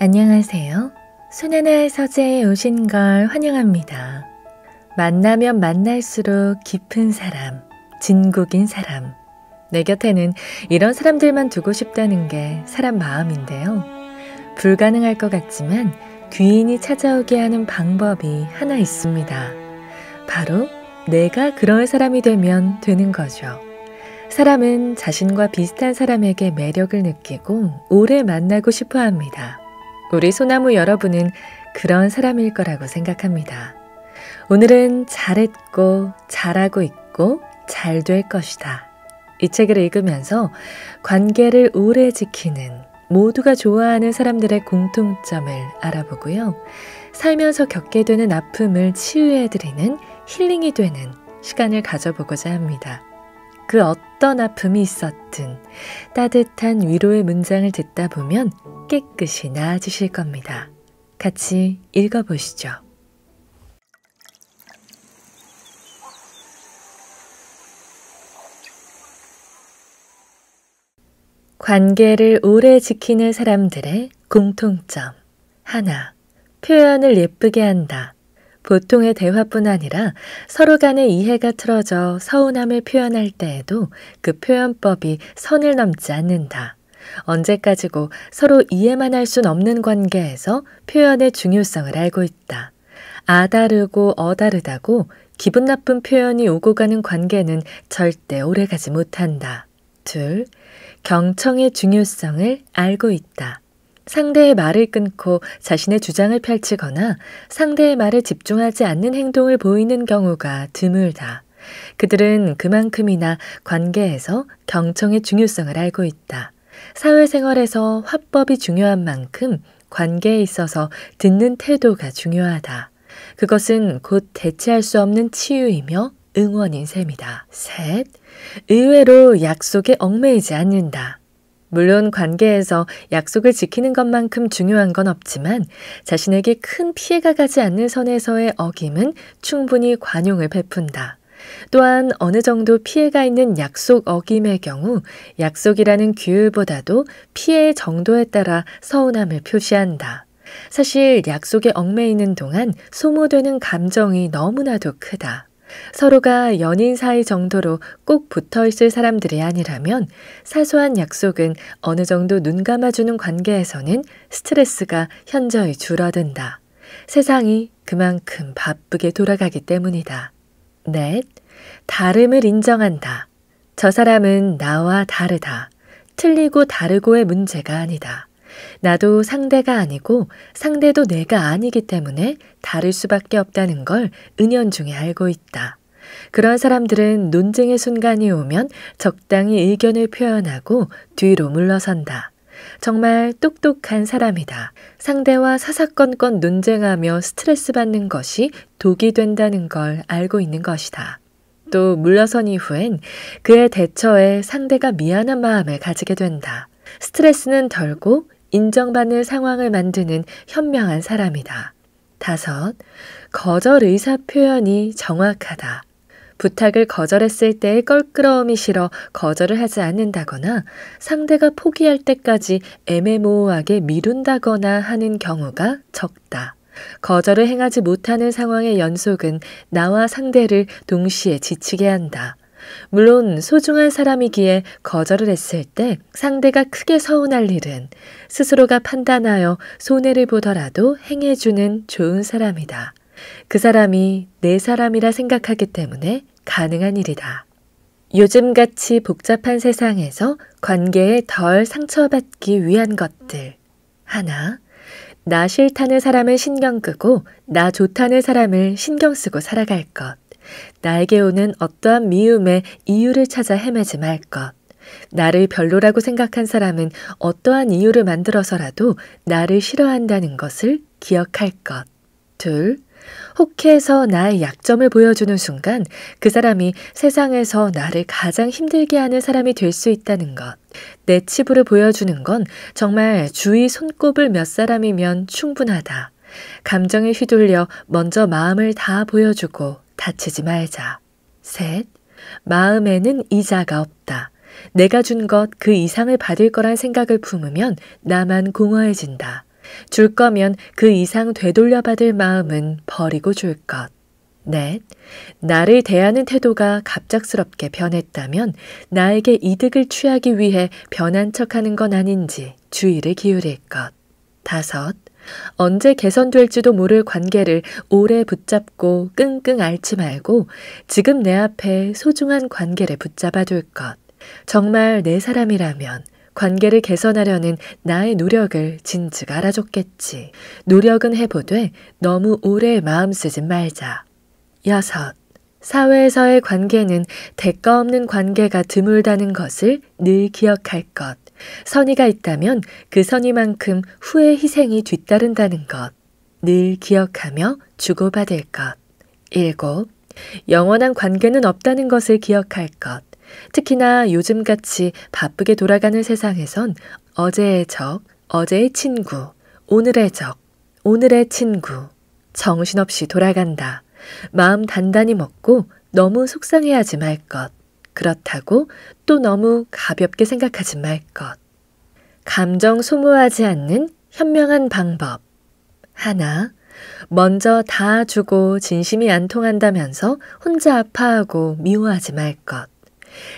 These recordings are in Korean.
안녕하세요. 순하나의 서재에 오신 걸 환영합니다. 만나면 만날수록 깊은 사람, 진국인 사람. 내 곁에는 이런 사람들만 두고 싶다는 게 사람 마음인데요. 불가능할 것 같지만 귀인이 찾아오게 하는 방법이 하나 있습니다. 바로 내가 그런 사람이 되면 되는 거죠. 사람은 자신과 비슷한 사람에게 매력을 느끼고 오래 만나고 싶어 합니다. 우리 소나무 여러분은 그런 사람일 거라고 생각합니다. 오늘은 잘했고, 잘하고 있고, 잘 될 것이다. 이 책을 읽으면서 관계를 오래 지키는 모두가 좋아하는 사람들의 공통점을 알아보고요. 살면서 겪게 되는 아픔을 치유해드리는 힐링이 되는 시간을 가져보고자 합니다. 그 어떤 아픔이 있었든 따뜻한 위로의 문장을 듣다 보면 깨끗이 나아지실 겁니다. 같이 읽어보시죠. 관계를 오래 지키는 사람들의 공통점. 하나. 표현을 예쁘게 한다. 보통의 대화뿐 아니라 서로 간의 이해가 틀어져 서운함을 표현할 때에도 그 표현법이 선을 넘지 않는다. 언제까지고 서로 이해만 할 순 없는 관계에서 표현의 중요성을 알고 있다. 아다르고 어다르다고 기분 나쁜 표현이 오고 가는 관계는 절대 오래가지 못한다. 둘, 경청의 중요성을 알고 있다. 상대의 말을 끊고 자신의 주장을 펼치거나 상대의 말에 집중하지 않는 행동을 보이는 경우가 드물다. 그들은 그만큼이나 관계에서 경청의 중요성을 알고 있다. 사회생활에서 화법이 중요한 만큼 관계에 있어서 듣는 태도가 중요하다. 그것은 곧 대체할 수 없는 치유이며 응원인 셈이다. 셋. 의외로 약속에 얽매이지 않는다. 물론 관계에서 약속을 지키는 것만큼 중요한 건 없지만 자신에게 큰 피해가 가지 않는 선에서의 어김은 충분히 관용을 베푼다. 또한 어느 정도 피해가 있는 약속 어김의 경우 약속이라는 규율보다도 피해의 정도에 따라 서운함을 표시한다. 사실 약속에 얽매이는 동안 소모되는 감정이 너무나도 크다. 서로가 연인 사이 정도로 꼭 붙어 있을 사람들이 아니라면 사소한 약속은 어느 정도 눈 감아주는 관계에서는 스트레스가 현저히 줄어든다. 세상이 그만큼 바쁘게 돌아가기 때문이다. 넷. 다름을 인정한다. 저 사람은 나와 다르다. 틀리고 다르고의 문제가 아니다. 나도 상대가 아니고 상대도 내가 아니기 때문에 다를 수밖에 없다는 걸 은연중에 알고 있다. 그런 사람들은 논쟁의 순간이 오면 적당히 의견을 표현하고 뒤로 물러선다. 정말 똑똑한 사람이다. 상대와 사사건건 논쟁하며 스트레스 받는 것이 독이 된다는 걸 알고 있는 것이다. 또 물러선 이후엔 그의 대처에 상대가 미안한 마음을 가지게 된다. 스트레스는 덜고 인정받는 상황을 만드는 현명한 사람이다. 다섯, 거절 의사 표현이 정확하다. 부탁을 거절했을 때의 껄끄러움이 싫어 거절을 하지 않는다거나 상대가 포기할 때까지 애매모호하게 미룬다거나 하는 경우가 적다. 거절을 행하지 못하는 상황의 연속은 나와 상대를 동시에 지치게 한다. 물론 소중한 사람이기에 거절을 했을 때 상대가 크게 서운할 일은 스스로가 판단하여 손해를 보더라도 행해주는 좋은 사람이다. 그 사람이 내 사람이라 생각하기 때문에 가능한 일이다. 요즘같이 복잡한 세상에서 관계에 덜 상처받기 위한 것들. 하나, 나 싫다는 사람을 신경 끄고 나 좋다는 사람을 신경 쓰고 살아갈 것. 나에게 오는 어떠한 미움의 이유를 찾아 헤매지 말 것. 나를 별로라고 생각한 사람은 어떠한 이유를 만들어서라도 나를 싫어한다는 것을 기억할 것. 둘. 혹해서 나의 약점을 보여주는 순간 그 사람이 세상에서 나를 가장 힘들게 하는 사람이 될 수 있다는 것. 내 치부를 보여주는 건 정말 주위 손꼽을 몇 사람이면 충분하다. 감정에 휘둘려 먼저 마음을 다 보여주고 다치지 말자. 셋, 마음에는 이자가 없다. 내가 준 것 그 이상을 받을 거란 생각을 품으면 나만 공허해진다. 줄 거면 그 이상 되돌려 받을 마음은 버리고 줄 것. 넷, 나를 대하는 태도가 갑작스럽게 변했다면 나에게 이득을 취하기 위해 변한 척 하는 건 아닌지 주의를 기울일 것. 다섯, 언제 개선될지도 모를 관계를 오래 붙잡고 끙끙 앓지 말고 지금 내 앞에 소중한 관계를 붙잡아 둘 것. 정말 내 사람이라면 관계를 개선하려는 나의 노력을 진즉 알아줬겠지. 노력은 해보되 너무 오래 마음 쓰지 말자. 여섯. 사회에서의 관계는 대가 없는 관계가 드물다는 것을 늘 기억할 것. 선의가 있다면 그 선의만큼 후의 희생이 뒤따른다는 것. 늘 기억하며 주고받을 것. 7. 영원한 관계는 없다는 것을 기억할 것. 특히나 요즘같이 바쁘게 돌아가는 세상에선 어제의 적, 어제의 친구, 오늘의 적, 오늘의 친구. 정신없이 돌아간다. 마음 단단히 먹고 너무 속상해하지 말 것. 그렇다고 또 너무 가볍게 생각하지 말 것. 감정 소모하지 않는 현명한 방법. 하나, 먼저 다 주고 진심이 안 통한다면서 혼자 아파하고 미워하지 말 것.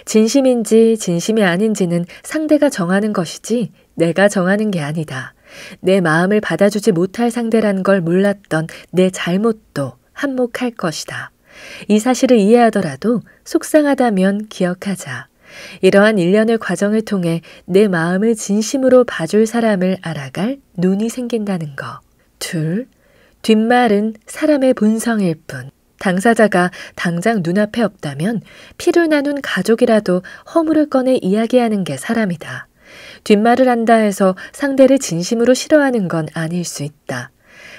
진심인지 진심이 아닌지는 상대가 정하는 것이지 내가 정하는 게 아니다. 내 마음을 받아주지 못할 상대란 걸 몰랐던 내 잘못도 한몫할 것이다. 이 사실을 이해하더라도 속상하다면 기억하자. 이러한 일련의 과정을 통해 내 마음을 진심으로 봐줄 사람을 알아갈 눈이 생긴다는 것. 둘, 뒷말은 사람의 본성일 뿐. 당사자가 당장 눈앞에 없다면 피를 나눈 가족이라도 허물을 꺼내 이야기하는 게 사람이다. 뒷말을 한다 해서 상대를 진심으로 싫어하는 건 아닐 수 있다.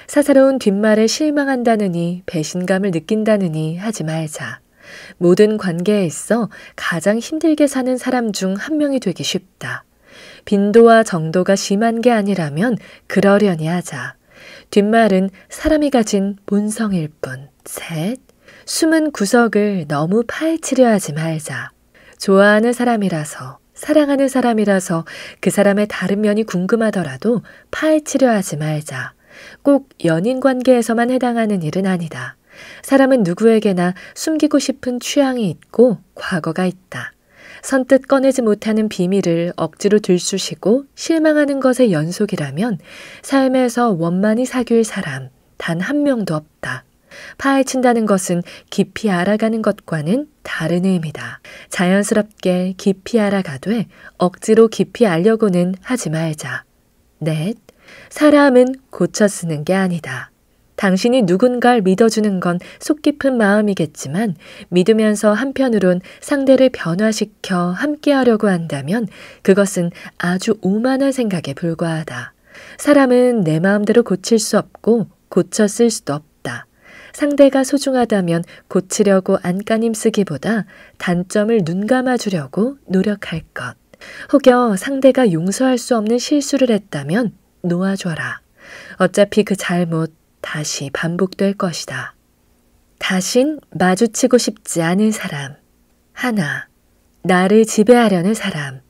사사로운 뒷말에 실망한다느니 배신감을 느낀다느니 하지 말자. 모든 관계에 있어 가장 힘들게 사는 사람 중 한 명이 되기 쉽다. 빈도와 정도가 심한 게 아니라면 그러려니 하자. 뒷말은 사람이 가진 본성일 뿐. 셋. 숨은 구석을 너무 파헤치려 하지 말자. 좋아하는 사람이라서, 사랑하는 사람이라서 그 사람의 다른 면이 궁금하더라도 파헤치려 하지 말자. 꼭 연인 관계에서만 해당하는 일은 아니다. 사람은 누구에게나 숨기고 싶은 취향이 있고 과거가 있다. 선뜻 꺼내지 못하는 비밀을 억지로 들쑤시고 실망하는 것의 연속이라면 삶에서 원만히 사귈 사람 단 한 명도 없다. 파헤친다는 것은 깊이 알아가는 것과는 다른 의미다. 자연스럽게 깊이 알아가되 억지로 깊이 알려고는 하지 말자. 넷. 사람은 고쳐 쓰는 게 아니다. 당신이 누군가를 믿어주는 건 속 깊은 마음이겠지만 믿으면서 한편으론 상대를 변화시켜 함께하려고 한다면 그것은 아주 오만한 생각에 불과하다. 사람은 내 마음대로 고칠 수 없고 고쳐 쓸 수도 없다. 상대가 소중하다면 고치려고 안간힘 쓰기보다 단점을 눈 감아주려고 노력할 것. 혹여 상대가 용서할 수 없는 실수를 했다면 놓아줘라. 어차피 그 잘못 다시 반복될 것이다. 다신 마주치고 싶지 않은 사람. 하나. 나를 지배하려는 사람.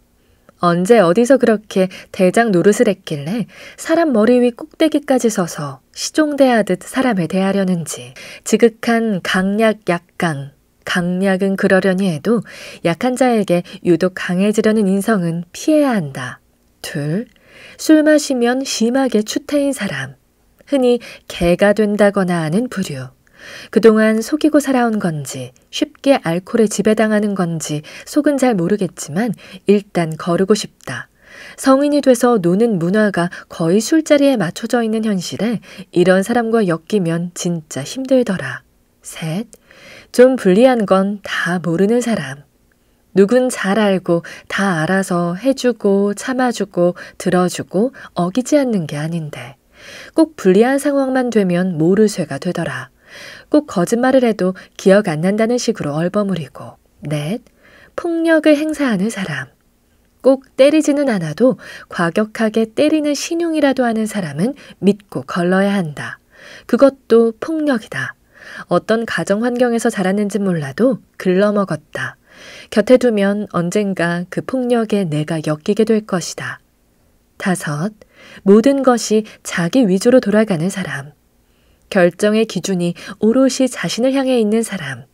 언제 어디서 그렇게 대장 노릇을 했길래 사람 머리 위 꼭대기까지 서서 시종대하듯 사람에 대하려는지 지극한 강약 약강 강약은 그러려니 해도 약한 자에게 유독 강해지려는 인성은 피해야 한다. 둘, 술 마시면 심하게 추태인 사람, 흔히 개가 된다거나 하는 부류. 그동안 속이고 살아온 건지, 쉽게 알코올에 지배당하는 건지, 속은 잘 모르겠지만, 일단 거르고 싶다. 성인이 돼서 노는 문화가 거의 술자리에 맞춰져 있는 현실에 이런 사람과 엮이면 진짜 힘들더라. 셋. 좀 불리한 건 다 모르는 사람. 누군 잘 알고 다 알아서 해주고 참아주고 들어주고 어기지 않는 게 아닌데 꼭 불리한 상황만 되면 모르쇠가 되더라. 꼭 거짓말을 해도 기억 안 난다는 식으로 얼버무리고 넷 폭력을 행사하는 사람 꼭 때리지는 않아도 과격하게 때리는 신용이라도 하는 사람은 믿고 걸러야 한다. 그것도 폭력이다. 어떤 가정 환경에서 자랐는지 몰라도 글러먹었다. 곁에 두면 언젠가 그 폭력에 내가 엮이게 될 것이다. 다섯, 모든 것이 자기 위주로 돌아가는 사람. 결정의 기준이 오롯이 자신을 향해 있는 사람.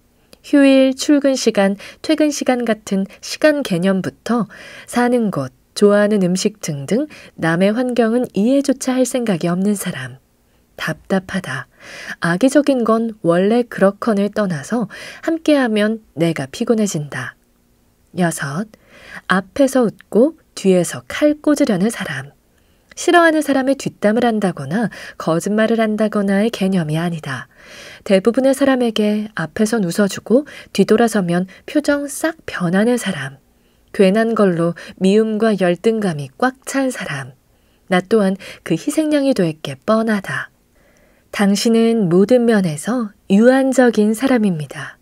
휴일, 출근 시간, 퇴근 시간 같은 시간 개념부터 사는 곳, 좋아하는 음식 등등 남의 환경은 이해조차 할 생각이 없는 사람. 답답하다. 악의적인 건 원래 그렇건을 떠나서 함께하면 내가 피곤해진다. 여섯, 앞에서 웃고 뒤에서 칼 꽂으려는 사람. 싫어하는 사람의 뒷담을 한다거나 거짓말을 한다거나의 개념이 아니다. 대부분의 사람에게 앞에서 웃어주고 뒤돌아서면 표정 싹 변하는 사람. 괜한 걸로 미움과 열등감이 꽉 찬 사람. 나 또한 그 희생양이 될 게 뻔하다. 당신은 모든 면에서 유한적인 사람입니다.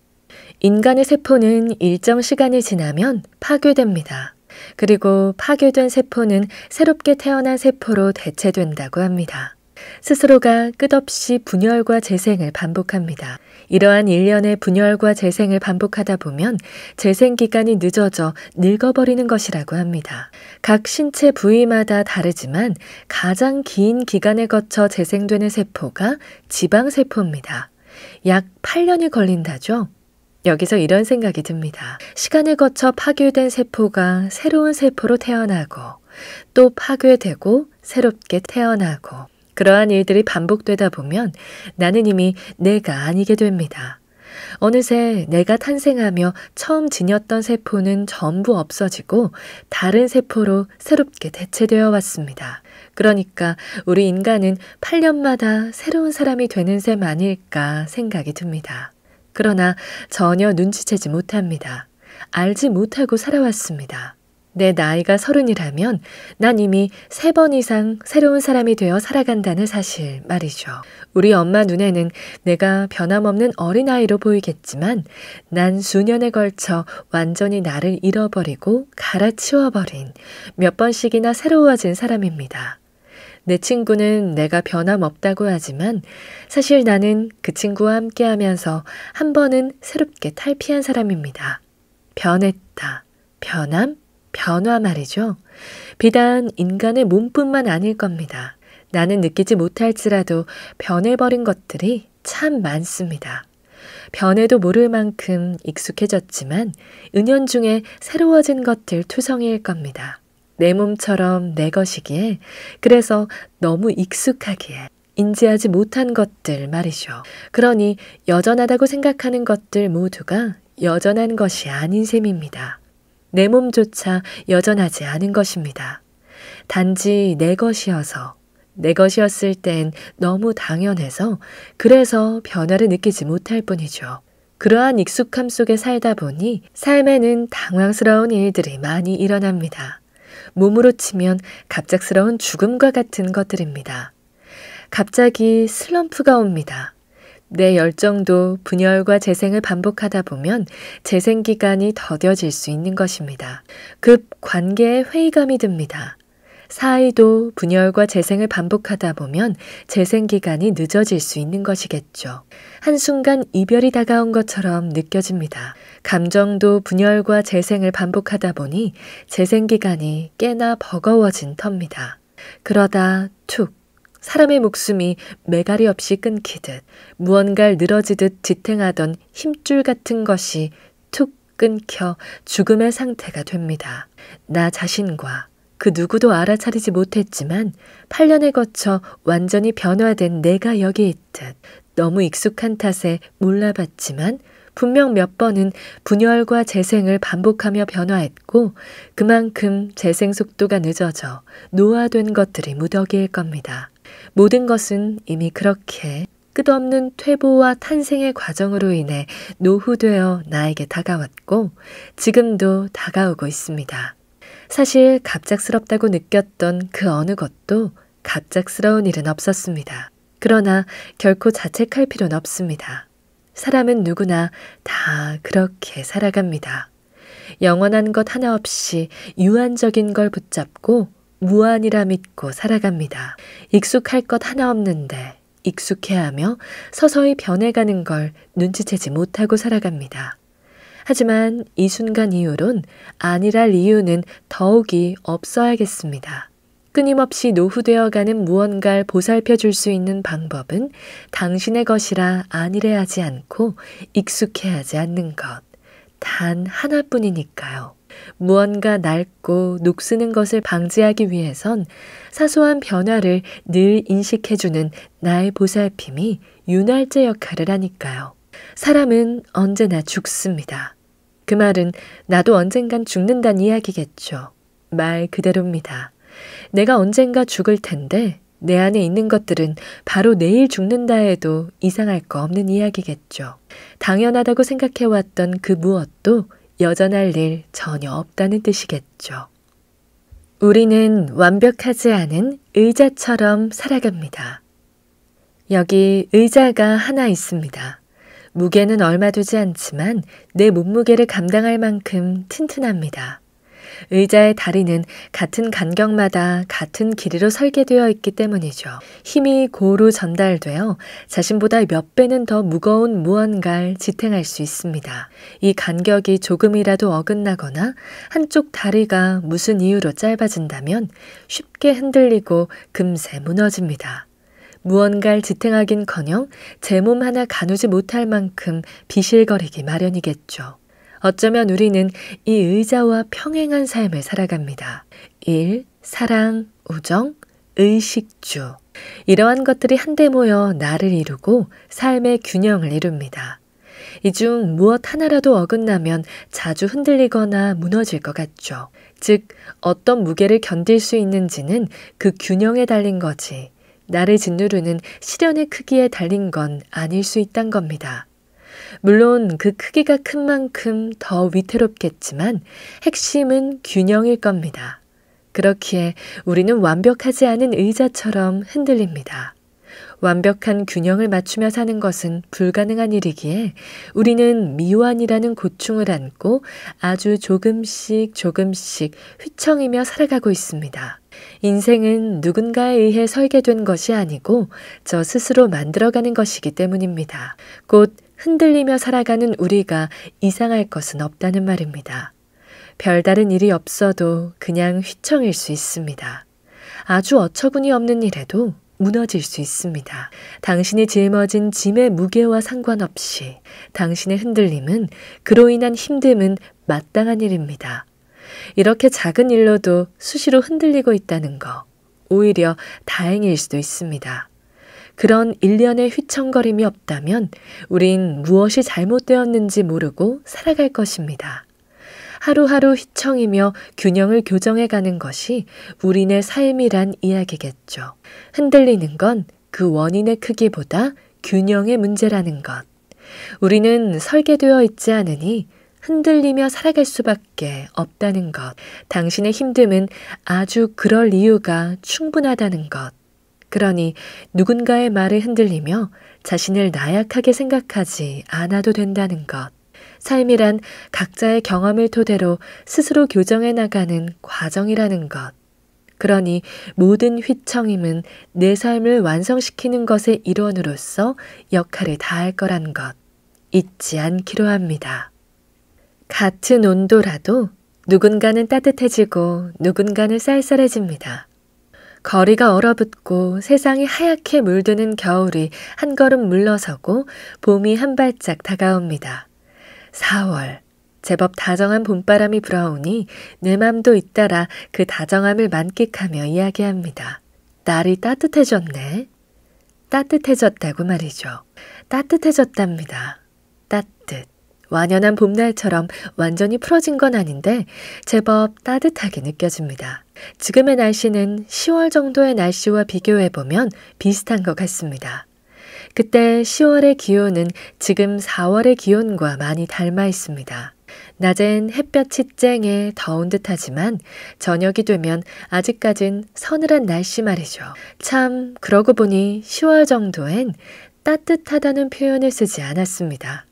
인간의 세포는 일정 시간이 지나면 파괴됩니다. 그리고 파괴된 세포는 새롭게 태어난 세포로 대체된다고 합니다. 스스로가 끝없이 분열과 재생을 반복합니다. 이러한 일련의 분열과 재생을 반복하다 보면 재생 기간이 늦어져 늙어버리는 것이라고 합니다. 각 신체 부위마다 다르지만 가장 긴 기간에 거쳐 재생되는 세포가 지방세포입니다. 약 8년이 걸린다죠? 여기서 이런 생각이 듭니다. 시간을 거쳐 파괴된 세포가 새로운 세포로 태어나고 또 파괴되고 새롭게 태어나고 그러한 일들이 반복되다 보면 나는 이미 내가 아니게 됩니다. 어느새 내가 탄생하며 처음 지녔던 세포는 전부 없어지고 다른 세포로 새롭게 대체되어 왔습니다. 그러니까 우리 인간은 8년마다 새로운 사람이 되는 셈 아닐까 생각이 듭니다. 그러나 전혀 눈치채지 못합니다. 알지 못하고 살아왔습니다. 내 나이가 서른이라면 난 이미 세 번 이상 새로운 사람이 되어 살아간다는 사실 말이죠. 우리 엄마 눈에는 내가 변함없는 어린아이로 보이겠지만 난 수년에 걸쳐 완전히 나를 잃어버리고 갈아치워버린 몇 번씩이나 새로워진 사람입니다. 내 친구는 내가 변함없다고 하지만 사실 나는 그 친구와 함께 하면서 한 번은 새롭게 탈피한 사람입니다. 변했다. 변함, 변화 말이죠. 비단 인간의 몸뿐만 아닐 겁니다. 나는 느끼지 못할지라도 변해버린 것들이 참 많습니다. 변해도 모를 만큼 익숙해졌지만 은연중에 새로워진 것들 투성이일 겁니다. 내 몸처럼 내 것이기에 그래서 너무 익숙하기에 인지하지 못한 것들 말이죠. 그러니 여전하다고 생각하는 것들 모두가 여전한 것이 아닌 셈입니다. 내 몸조차 여전하지 않은 것입니다. 단지 내 것이어서, 내 것이었을 땐 너무 당연해서, 그래서 변화를 느끼지 못할 뿐이죠. 그러한 익숙함 속에 살다 보니 삶에는 당황스러운 일들이 많이 일어납니다. 몸으로 치면 갑작스러운 죽음과 같은 것들입니다. 갑자기 슬럼프가 옵니다. 내 열정도 분열과 재생을 반복하다 보면 재생 기간이 더뎌질 수 있는 것입니다. 급 관계에 회의감이 듭니다. 사이도 분열과 재생을 반복하다 보면 재생 기간이 늦어질 수 있는 것이겠죠. 한순간 이별이 다가온 것처럼 느껴집니다. 감정도 분열과 재생을 반복하다 보니 재생 기간이 꽤나 버거워진 터입니다. 그러다 툭 사람의 목숨이 매갈이 없이 끊기듯 무언갈 늘어지듯 지탱하던 힘줄 같은 것이 툭 끊겨 죽음의 상태가 됩니다. 나 자신과 그 누구도 알아차리지 못했지만 8년에 거쳐 완전히 변화된 내가 여기 있듯 너무 익숙한 탓에 몰라봤지만 분명 몇 번은 분열과 재생을 반복하며 변화했고 그만큼 재생 속도가 늦어져 노화된 것들이 무더기일 겁니다. 모든 것은 이미 그렇게 끝없는 퇴보와 탄생의 과정으로 인해 노후되어 나에게 다가왔고 지금도 다가오고 있습니다. 사실 갑작스럽다고 느꼈던 그 어느 것도 갑작스러운 일은 없었습니다. 그러나 결코 자책할 필요는 없습니다. 사람은 누구나 다 그렇게 살아갑니다. 영원한 것 하나 없이 유한적인 걸 붙잡고 무한이라 믿고 살아갑니다. 익숙할 것 하나 없는데 익숙해하며 서서히 변해가는 걸 눈치채지 못하고 살아갑니다. 하지만 이 순간 이후론 아니랄 이유는 더욱이 없어야겠습니다. 끊임없이 노후되어가는 무언가를 보살펴 줄 수 있는 방법은 당신의 것이라 안일해하지 않고 익숙해하지 않는 것. 단 하나뿐이니까요. 무언가 낡고 녹쓰는 것을 방지하기 위해선 사소한 변화를 늘 인식해주는 나의 보살핌이 윤활제 역할을 하니까요. 사람은 언제나 죽습니다. 그 말은 나도 언젠간 죽는다는 이야기겠죠. 말 그대로입니다. 내가 언젠가 죽을 텐데 내 안에 있는 것들은 바로 내일 죽는다 해도 이상할 거 없는 이야기겠죠. 당연하다고 생각해왔던 그 무엇도 여전할 일 전혀 없다는 뜻이겠죠. 우리는 완벽하지 않은 의자처럼 살아갑니다. 여기 의자가 하나 있습니다. 무게는 얼마 두지 않지만 내 몸무게를 감당할 만큼 튼튼합니다. 의자의 다리는 같은 간격마다 같은 길이로 설계되어 있기 때문이죠. 힘이 고루 전달되어 자신보다 몇 배는 더 무거운 무언가를 지탱할 수 있습니다. 이 간격이 조금이라도 어긋나거나 한쪽 다리가 무슨 이유로 짧아진다면 쉽게 흔들리고 금세 무너집니다. 무언가를 지탱하긴커녕 제 몸 하나 가누지 못할 만큼 비실거리기 마련이겠죠. 어쩌면 우리는 이 의자와 평행한 삶을 살아갑니다. 일, 사랑, 우정, 의식주. 이러한 것들이 한데 모여 나를 이루고 삶의 균형을 이룹니다. 이 중 무엇 하나라도 어긋나면 자주 흔들리거나 무너질 것 같죠. 즉, 어떤 무게를 견딜 수 있는지는 그 균형에 달린 거지. 나를 짓누르는 시련의 크기에 달린 건 아닐 수 있단 겁니다. 물론 그 크기가 큰 만큼 더 위태롭겠지만 핵심은 균형일 겁니다. 그렇기에 우리는 완벽하지 않은 의자처럼 흔들립니다. 완벽한 균형을 맞추며 사는 것은 불가능한 일이기에 우리는 미완이라는 고충을 안고 아주 조금씩 조금씩 휘청이며 살아가고 있습니다. 인생은 누군가에 의해 설계된 것이 아니고 저 스스로 만들어가는 것이기 때문입니다. 곧 흔들리며 살아가는 우리가 이상할 것은 없다는 말입니다. 별다른 일이 없어도 그냥 휘청일 수 있습니다. 아주 어처구니 없는 일에도 무너질 수 있습니다. 당신이 짊어진 짐의 무게와 상관없이 당신의 흔들림은 그로 인한 힘듦은 마땅한 일입니다. 이렇게 작은 일로도 수시로 흔들리고 있다는 거 오히려 다행일 수도 있습니다. 그런 일련의 휘청거림이 없다면 우린 무엇이 잘못되었는지 모르고 살아갈 것입니다. 하루하루 휘청이며 균형을 교정해 가는 것이 우리네 삶이란 이야기겠죠. 흔들리는 건 그 원인의 크기보다 균형의 문제라는 것. 우리는 설계되어 있지 않으니 흔들리며 살아갈 수밖에 없다는 것. 당신의 힘듦은 아주 그럴 이유가 충분하다는 것. 그러니 누군가의 말을 흔들리며 자신을 나약하게 생각하지 않아도 된다는 것. 삶이란 각자의 경험을 토대로 스스로 교정해 나가는 과정이라는 것. 그러니 모든 휘청임은 내 삶을 완성시키는 것의 일원으로서 역할을 다할 거란 것. 잊지 않기로 합니다. 같은 온도라도 누군가는 따뜻해지고 누군가는 쌀쌀해집니다. 거리가 얼어붙고 세상이 하얗게 물드는 겨울이 한 걸음 물러서고 봄이 한 발짝 다가옵니다. 4월. 제법 다정한 봄바람이 불어오니 내 맘도 잇따라 그 다정함을 만끽하며 이야기합니다. 날이 따뜻해졌네. 따뜻해졌다고 말이죠. 따뜻해졌답니다. 완연한 봄날처럼 완전히 풀어진 건 아닌데 제법 따뜻하게 느껴집니다. 지금의 날씨는 10월 정도의 날씨와 비교해보면 비슷한 것 같습니다. 그때 10월의 기온은 지금 4월의 기온과 많이 닮아 있습니다. 낮엔 햇볕이 쨍해 더운 듯 하지만 저녁이 되면 아직까진 서늘한 날씨 말이죠. 참, 그러고 보니 10월 정도엔 따뜻하다는 표현을 쓰지 않았습니다.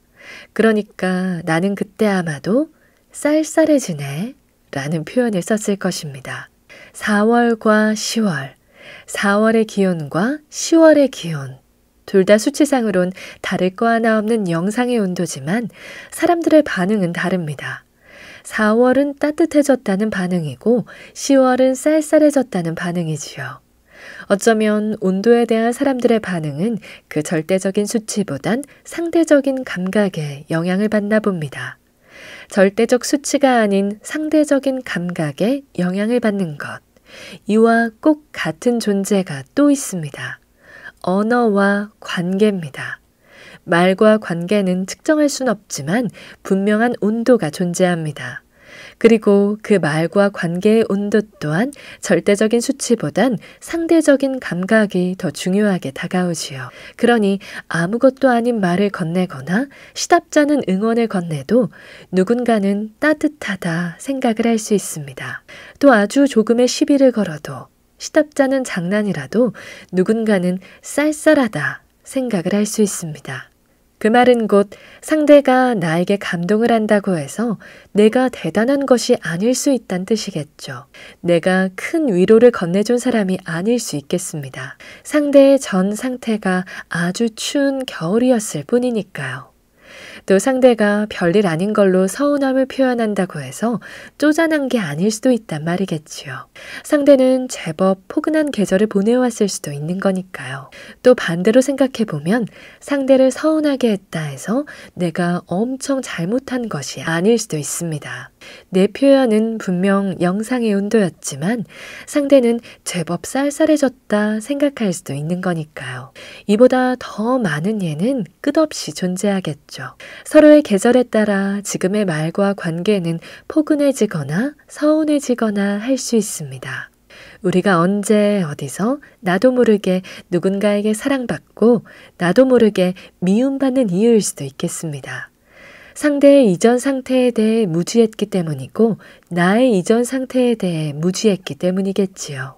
그러니까 나는 그때 아마도 쌀쌀해지네 라는 표현을 썼을 것입니다. 4월과 10월, 4월의 기온과 10월의 기온, 둘 다 수치상으론 다를 거 하나 없는 영상의 온도지만 사람들의 반응은 다릅니다. 4월은 따뜻해졌다는 반응이고 10월은 쌀쌀해졌다는 반응이지요. 어쩌면 온도에 대한 사람들의 반응은 그 절대적인 수치보단 상대적인 감각에 영향을 받나 봅니다. 절대적 수치가 아닌 상대적인 감각에 영향을 받는 것. 이와 꼭 같은 존재가 또 있습니다. 언어와 관계입니다. 말과 관계는 측정할 순 없지만 분명한 온도가 존재합니다. 그리고 그 말과 관계의 온도 또한 절대적인 수치보단 상대적인 감각이 더 중요하게 다가오지요. 그러니 아무것도 아닌 말을 건네거나 시답자는 응원을 건네도 누군가는 따뜻하다 생각을 할 수 있습니다. 또 아주 조금의 시비를 걸어도 시답자는 장난이라도 누군가는 쌀쌀하다 생각을 할 수 있습니다. 그 말은 곧 상대가 나에게 감동을 한다고 해서 내가 대단한 것이 아닐 수 있다는 뜻이겠죠. 내가 큰 위로를 건네준 사람이 아닐 수 있겠습니다. 상대의 전 상태가 아주 추운 겨울이었을 뿐이니까요. 또 상대가 별일 아닌 걸로 서운함을 표현한다고 해서 쪼잔한 게 아닐 수도 있단 말이겠지요. 상대는 제법 포근한 계절을 보내왔을 수도 있는 거니까요. 또 반대로 생각해보면 상대를 서운하게 했다 해서 내가 엄청 잘못한 것이 아닐 수도 있습니다. 내 표현은 분명 영상의 온도였지만 상대는 제법 쌀쌀해졌다 생각할 수도 있는 거니까요. 이보다 더 많은 예는 끝없이 존재하겠죠. 서로의 계절에 따라 지금의 말과 관계는 포근해지거나 서운해지거나 할 수 있습니다. 우리가 언제 어디서 나도 모르게 누군가에게 사랑받고 나도 모르게 미움받는 이유일 수도 있겠습니다. 상대의 이전 상태에 대해 무지했기 때문이고 나의 이전 상태에 대해 무지했기 때문이겠지요.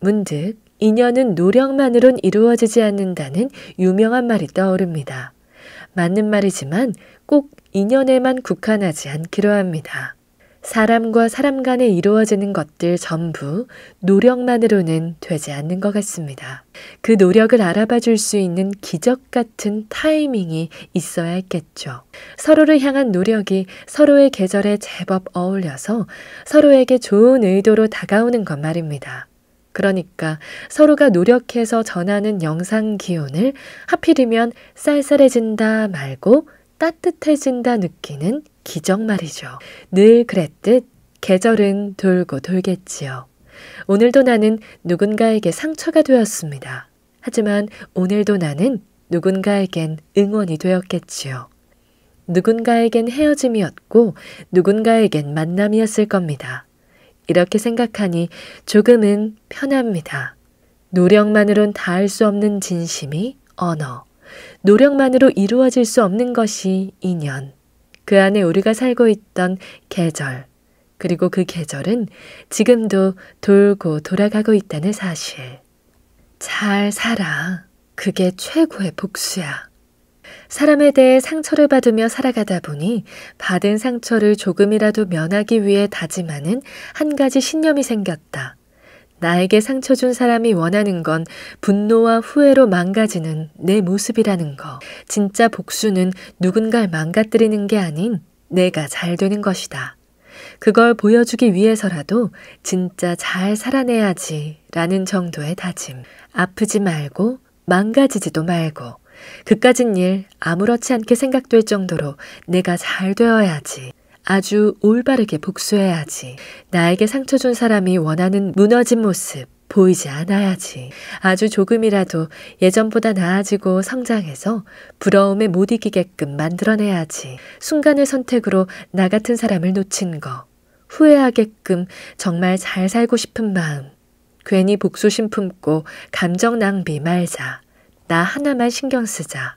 문득 인연은 노력만으론 이루어지지 않는다는 유명한 말이 떠오릅니다. 맞는 말이지만 꼭 인연에만 국한하지 않기로 합니다. 사람과 사람 간에 이루어지는 것들 전부 노력만으로는 되지 않는 것 같습니다. 그 노력을 알아봐 줄 수 있는 기적 같은 타이밍이 있어야 했겠죠. 서로를 향한 노력이 서로의 계절에 제법 어울려서 서로에게 좋은 의도로 다가오는 것 말입니다. 그러니까 서로가 노력해서 전하는 영상 기온을 하필이면 쌀쌀해진다 말고 따뜻해진다 느끼는 기적 말이죠. 늘 그랬듯 계절은 돌고 돌겠지요. 오늘도 나는 누군가에게 상처가 되었습니다. 하지만 오늘도 나는 누군가에겐 응원이 되었겠지요. 누군가에겐 헤어짐이었고 누군가에겐 만남이었을 겁니다. 이렇게 생각하니 조금은 편합니다. 노력만으론 다 할 수 없는 진심이 언어, 노력만으로 이루어질 수 없는 것이 인연, 그 안에 우리가 살고 있던 계절, 그리고 그 계절은 지금도 돌고 돌아가고 있다는 사실. 잘 살아. 그게 최고의 복수야. 사람에 대해 상처를 받으며 살아가다 보니 받은 상처를 조금이라도 면하기 위해 다짐하는 한 가지 신념이 생겼다. 나에게 상처 준 사람이 원하는 건 분노와 후회로 망가지는 내 모습이라는 거. 진짜 복수는 누군가를 망가뜨리는 게 아닌 내가 잘 되는 것이다. 그걸 보여주기 위해서라도 진짜 잘 살아내야지 라는 정도의 다짐. 아프지 말고 망가지지도 말고 그까진 일 아무렇지 않게 생각될 정도로 내가 잘 되어야지. 아주 올바르게 복수해야지. 나에게 상처 준 사람이 원하는 무너진 모습 보이지 않아야지. 아주 조금이라도 예전보다 나아지고 성장해서 부러움에 못 이기게끔 만들어내야지. 순간의 선택으로 나 같은 사람을 놓친 거. 후회하게끔 정말 잘 살고 싶은 마음. 괜히 복수심 품고 감정 낭비 말자. 나 하나만 신경 쓰자.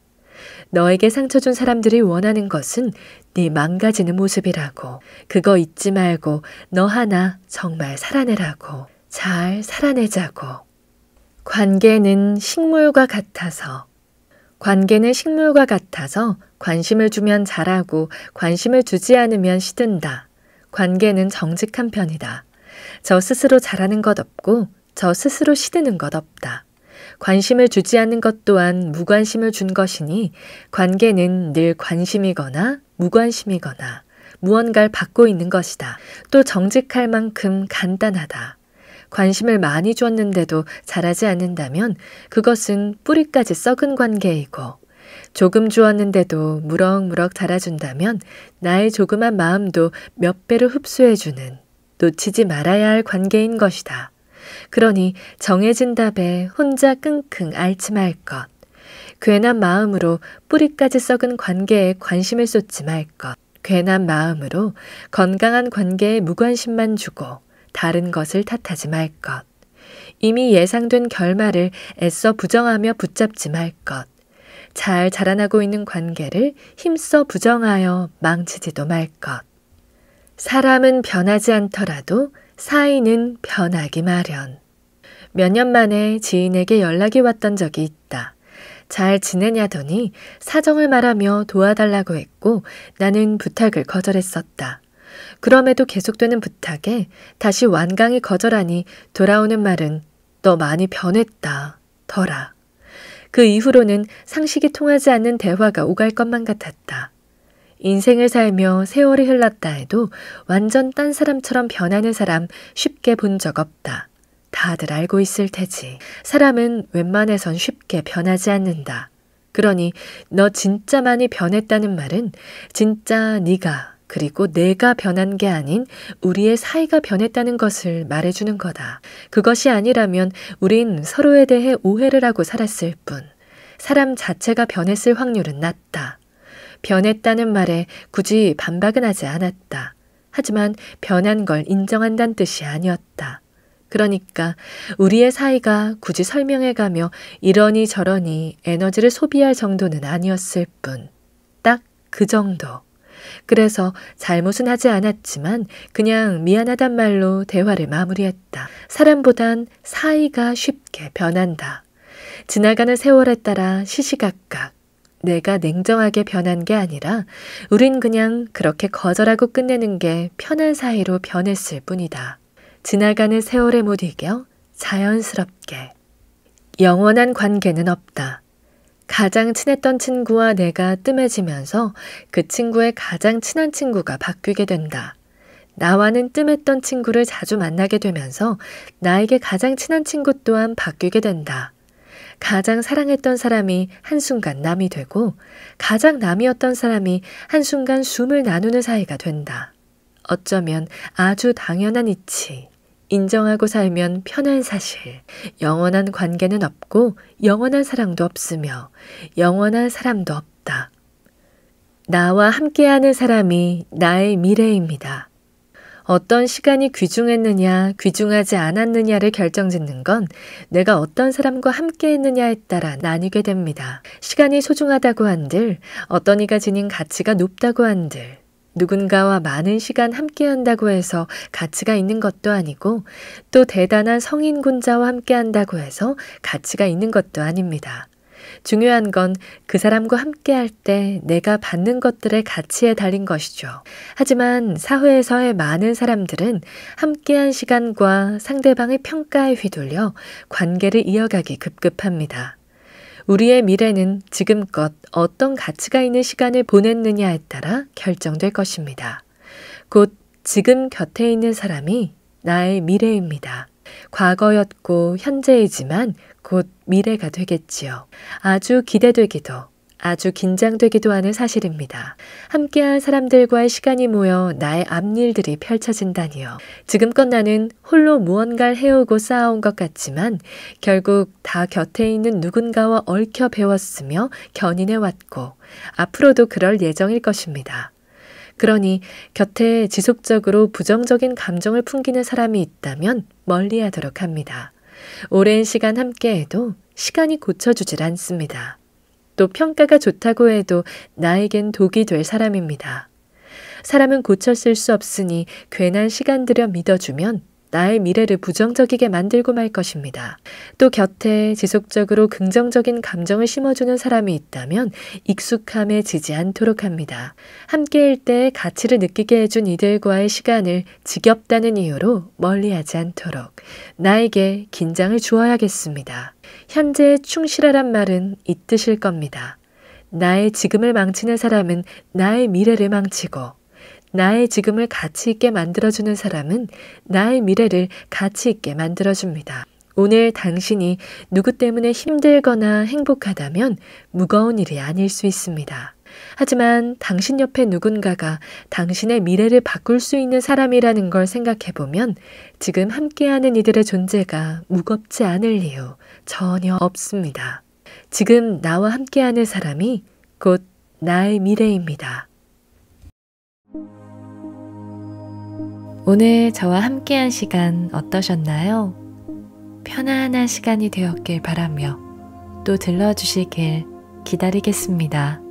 너에게 상처 준 사람들이 원하는 것은 네 망가지는 모습이라고. 그거 잊지 말고 너 하나 정말 살아내라고. 잘 살아내자고. 관계는 식물과 같아서 관계는 식물과 같아서 관심을 주면 자라고 관심을 주지 않으면 시든다. 관계는 정직한 편이다. 저 스스로 잘하는 것 없고 저 스스로 시드는 것 없다. 관심을 주지 않는 것 또한 무관심을 준 것이니 관계는 늘 관심이거나 무관심이거나 무언가를 받고 있는 것이다. 또 정직할 만큼 간단하다. 관심을 많이 줬는데도 잘하지 않는다면 그것은 뿌리까지 썩은 관계이고 조금 주었는데도 무럭무럭 자라준다면 나의 조그만 마음도 몇 배로 흡수해주는 놓치지 말아야 할 관계인 것이다. 그러니 정해진 답에 혼자 끙끙 앓지 말 것. 괜한 마음으로 뿌리까지 썩은 관계에 관심을 쏟지 말 것. 괜한 마음으로 건강한 관계에 무관심만 주고 다른 것을 탓하지 말 것. 이미 예상된 결말을 애써 부정하며 붙잡지 말 것. 잘 자라나고 있는 관계를 힘써 부정하여 망치지도 말 것. 사람은 변하지 않더라도 사이는 변하기 마련. 몇년 만에 지인에게 연락이 왔던 적이 있다. 잘 지내냐더니 사정을 말하며 도와달라고 했고 나는 부탁을 거절했었다. 그럼에도 계속되는 부탁에 다시 완강히 거절하니 돌아오는 말은 너 많이 변했다. 더라. 그 이후로는 상식이 통하지 않는 대화가 오갈 것만 같았다. 인생을 살며 세월이 흘렀다 해도 완전 딴 사람처럼 변하는 사람 쉽게 본 적 없다. 다들 알고 있을 테지. 사람은 웬만해선 쉽게 변하지 않는다. 그러니 너 진짜 많이 변했다는 말은 진짜 네가 그리고 내가 변한 게 아닌 우리의 사이가 변했다는 것을 말해주는 거다. 그것이 아니라면 우린 서로에 대해 오해를 하고 살았을 뿐 사람 자체가 변했을 확률은 낮다. 변했다는 말에 굳이 반박은 하지 않았다. 하지만 변한 걸 인정한다는 뜻이 아니었다. 그러니까 우리의 사이가 굳이 설명해가며 이러니 저러니 에너지를 소비할 정도는 아니었을 뿐. 딱 그 정도. 그래서 잘못은 하지 않았지만 그냥 미안하단 말로 대화를 마무리했다. 사람보단 사이가 쉽게 변한다. 지나가는 세월에 따라 시시각각 내가 냉정하게 변한 게 아니라 우린 그냥 그렇게 거절하고 끝내는 게 편한 사이로 변했을 뿐이다. 지나가는 세월에 못 이겨 자연스럽게. 영원한 관계는 없다. 가장 친했던 친구와 내가 뜸해지면서 그 친구의 가장 친한 친구가 바뀌게 된다. 나와는 뜸했던 친구를 자주 만나게 되면서 나에게 가장 친한 친구 또한 바뀌게 된다. 가장 사랑했던 사람이 한순간 남이 되고 가장 남이었던 사람이 한순간 숨을 나누는 사이가 된다. 어쩌면 아주 당연한 이치. 인정하고 살면 편한 사실, 영원한 관계는 없고 영원한 사랑도 없으며 영원한 사람도 없다. 나와 함께하는 사람이 나의 미래입니다. 어떤 시간이 귀중했느냐, 귀중하지 않았느냐를 결정짓는 건 내가 어떤 사람과 함께 했느냐에 따라 나뉘게 됩니다. 시간이 소중하다고 한들, 어떤 이가 지닌 가치가 높다고 한들, 누군가와 많은 시간 함께 한다고 해서 가치가 있는 것도 아니고 또 대단한 성인군자와 함께 한다고 해서 가치가 있는 것도 아닙니다. 중요한 건 그 사람과 함께 할 때 내가 받는 것들의 가치에 달린 것이죠. 하지만 사회에서의 많은 사람들은 함께한 시간과 상대방의 평가에 휘둘려 관계를 이어가기 급급합니다. 우리의 미래는 지금껏 어떤 가치가 있는 시간을 보냈느냐에 따라 결정될 것입니다. 곧 지금 곁에 있는 사람이 나의 미래입니다. 과거였고 현재이지만 곧 미래가 되겠지요. 아주 기대되기도 아주 긴장되기도 하는 사실입니다. 함께한 사람들과의 시간이 모여 나의 앞일들이 펼쳐진다니요. 지금껏 나는 홀로 무언가를 해오고 쌓아온 것 같지만 결국 다 곁에 있는 누군가와 얽혀 배웠으며 견인해왔고 앞으로도 그럴 예정일 것입니다. 그러니 곁에 지속적으로 부정적인 감정을 풍기는 사람이 있다면 멀리 하도록 합니다. 오랜 시간 함께해도 시간이 고쳐주질 않습니다. 또 평가가 좋다고 해도 나에겐 독이 될 사람입니다. 사람은 고쳤을 수 없으니 괜한 시간 들여 믿어주면 나의 미래를 부정적이게 만들고 말 것입니다. 또 곁에 지속적으로 긍정적인 감정을 심어주는 사람이 있다면 익숙함에 지지 않도록 합니다. 함께일 때 가치를 느끼게 해준 이들과의 시간을 지겹다는 이유로 멀리하지 않도록 나에게 긴장을 주어야겠습니다. 현재에 충실하란 말은 이 뜻일 겁니다. 나의 지금을 망치는 사람은 나의 미래를 망치고, 나의 지금을 가치 있게 만들어주는 사람은 나의 미래를 가치 있게 만들어줍니다. 오늘 당신이 누구 때문에 힘들거나 행복하다면 무거운 일이 아닐 수 있습니다. 하지만 당신 옆에 누군가가 당신의 미래를 바꿀 수 있는 사람이라는 걸 생각해 보면 지금 함께하는 이들의 존재가 무겁지 않을 이유, 전혀 없습니다. 지금 나와 함께하는 사람이 곧 나의 미래입니다. 오늘 저와 함께한 시간 어떠셨나요? 편안한 시간이 되었길 바라며 또 들러주시길 기다리겠습니다.